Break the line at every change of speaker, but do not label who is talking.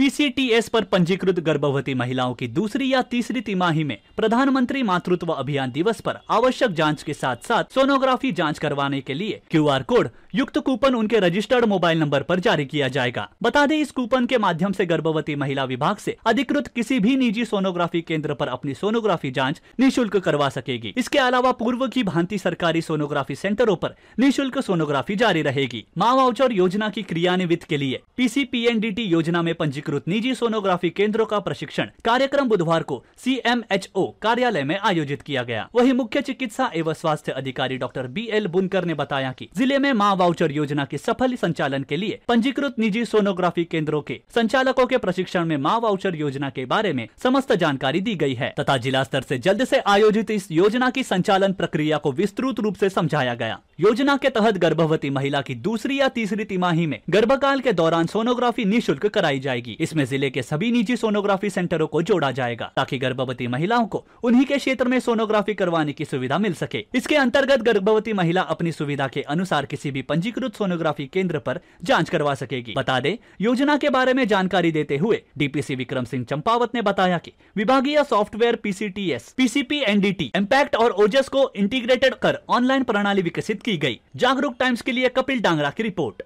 PCTS पर पंजीकृत गर्भवती महिलाओं की दूसरी या तीसरी तिमाही में प्रधानमंत्री मातृत्व अभियान दिवस पर आवश्यक जांच के साथ साथ सोनोग्राफी जांच करवाने के लिए क्यूआर कोड युक्त कूपन उनके रजिस्टर्ड मोबाइल नंबर पर जारी किया जाएगा बता दें इस कूपन के माध्यम से गर्भवती महिला विभाग से अधिकृत किसी भी निजी सोनोग्राफी केंद्र पर अपनी सोनोग्राफी जाँच निःशुल्क करवा सकेगी इसके अलावा पूर्व की भांति सरकारी सोनोग्राफी सेंटरों पर निःशुल्क सोनोग्राफी जारी रहेगी माँ वाउचर योजना की क्रियान्वित के लिए पीसीपीएनडीटी योजना में पंजीकृत अधिकृत निजी सोनोग्राफी केंद्रों का प्रशिक्षण कार्यक्रम बुधवार को सी कार्यालय में आयोजित किया गया वही मुख्य चिकित्सा एवं स्वास्थ्य अधिकारी डॉक्टर बी एल बुनकर ने बताया की जिले में माँ वाउचर योजना के सफल संचालन के लिए पंजीकृत निजी सोनोग्राफी केंद्रों के संचालकों के प्रशिक्षण में माँ वाउचर योजना के बारे में समस्त जानकारी दी गई है तथा जिला स्तर से जल्द से आयोजित इस योजना की संचालन प्रक्रिया को विस्तृत रूप से समझाया गया योजना के तहत गर्भवती महिला की दूसरी या तीसरी तिमाही में गर्भकाल के दौरान सोनोग्राफी निःशुल्क कराई जाएगी इसमें जिले के सभी निजी सोनोग्राफी सेंटरों को जोड़ा जाएगा ताकि गर्भवती महिलाओं को उन्हीं के क्षेत्र में सोनोग्राफी करवाने की सुविधा मिल सके इसके अंतर्गत गर्भवती महिला अपनी सुविधा के अनुसार किसी भी पंजीकृत सोनोग्राफी केंद्र पर जांच करवा सकेगी बता दे योजना के बारे में जानकारी देते हुए डीपीसी विक्रम सिंह चंपावत ने बताया की विभागीय software PCTS PCP NDT impact और ओजस को इंटीग्रेटेड कर ऑनलाइन प्रणाली विकसित की गई जागरूक टाइम्स के लिए कपिल डांगरा की रिपोर्ट